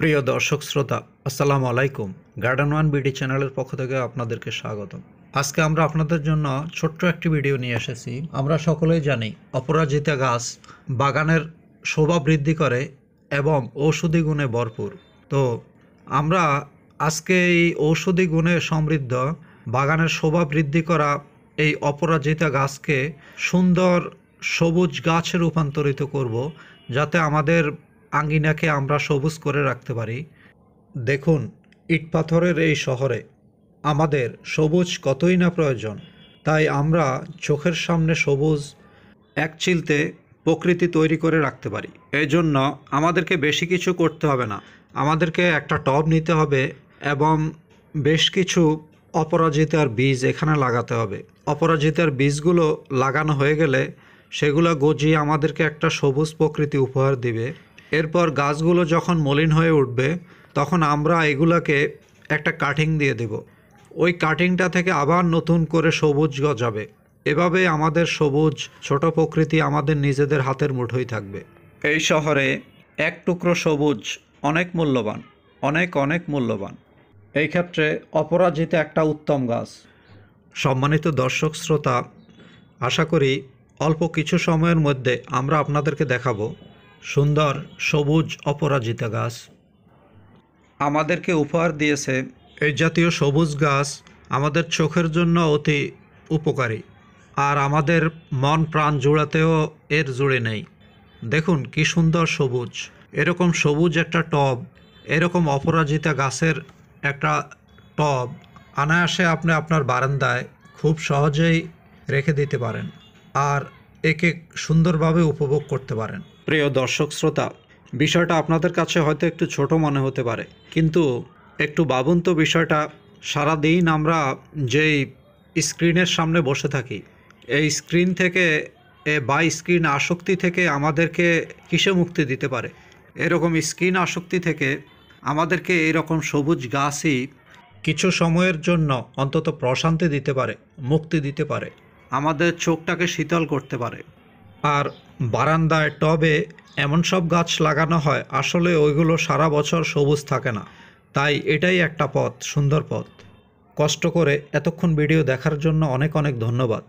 প্রিয় দর্শক শ্রোতা আসসালামু আলাইকুম গার্ডেন ওয়ান বিডি চ্যানেলের পক্ষ থেকে আপনাদেরকে স্বাগত আজকে আমরা আপনাদের জন্য ছোট্ট একটি ভিডিও নিয়ে এসেছি আমরা সকলেই জানি অপরাজিতা গাছ বাগানের শোভা বৃদ্ধি করে এবং ঔষধি গুণে ভরপুর তো আমরা আজকে এই ঔষধি গুণে সমৃদ্ধ বাগানের শোভা বৃদ্ধি করা এই অপরাজিতা গাছকে সুন্দর সবুজ গাছে রূপান্তরিত করব যাতে আমাদের আঙ্গিনাকে আমরা সবুজ করে রাখতে পারি দেখুন ইট পাথরের এই শহরে আমাদের সবুজ কতই না প্রয়োজন তাই আমরা চোখের সামনে সবুজ এক চিলতে প্রকৃতি তৈরি করে রাখতে পারি এই জন্য আমাদেরকে বেশি কিছু করতে হবে না আমাদেরকে একটা টব নিতে হবে এবং বেশ কিছু অপরাজিতার বীজ এখানে লাগাতে হবে অপরাজিতার বীজগুলো লাগানো হয়ে গেলে সেগুলো গজিয়ে আমাদেরকে একটা সবুজ প্রকৃতি উপহার দিবে এরপর গাছগুলো যখন মলিন হয়ে উঠবে তখন আমরা এগুলাকে একটা কাটিং দিয়ে দেব ওই কাটিংটা থেকে আবার নতুন করে সবুজ গজাবে এভাবে আমাদের সবুজ ছোট প্রকৃতি আমাদের নিজেদের হাতের মুঠোই থাকবে এই শহরে এক টুকরো সবুজ অনেক মূল্যবান অনেক অনেক মূল্যবান এই ক্ষেত্রে অপরাজিত একটা উত্তম গাছ সম্মানিত দর্শক শ্রোতা আশা করি অল্প কিছু সময়ের মধ্যে আমরা আপনাদেরকে দেখাবো সুন্দর সবুজ অপরাজিতা গাছ আমাদেরকে উপহার দিয়েছে এই জাতীয় সবুজ গাছ আমাদের চোখের জন্য অতি উপকারী আর আমাদের মন প্রাণ জোড়াতেও এর জুড়ে নেই দেখুন কি সুন্দর সবুজ এরকম সবুজ একটা টব এরকম অপরাজিতা গাছের একটা টব অনায়াসে আপনি আপনার বারান্দায় খুব সহজেই রেখে দিতে পারেন আর একে সুন্দরভাবে উপভোগ করতে পারেন প্রিয় দর্শক শ্রোতা বিষয়টা আপনাদের কাছে হয়তো একটু ছোট মনে হতে পারে কিন্তু একটু ভাবুন তো বিষয়টা সারাদিন আমরা যেই স্ক্রিনের সামনে বসে থাকি এই স্ক্রিন থেকে বা স্ক্রিন আসক্তি থেকে আমাদেরকে কিসে মুক্তি দিতে পারে এরকম স্ক্রিন আসক্তি থেকে আমাদেরকে এরকম সবুজ গাছই কিছু সময়ের জন্য অন্তত প্রশান্তি দিতে পারে মুক্তি দিতে পারে আমাদের চোখটাকে শীতল করতে পারে আর বারান্দায় টবে এমন সব গাছ লাগানো হয় আসলে ওইগুলো সারা বছর সবুজ থাকে না তাই এটাই একটা পথ সুন্দর পথ কষ্ট করে এতক্ষণ ভিডিও দেখার জন্য অনেক অনেক ধন্যবাদ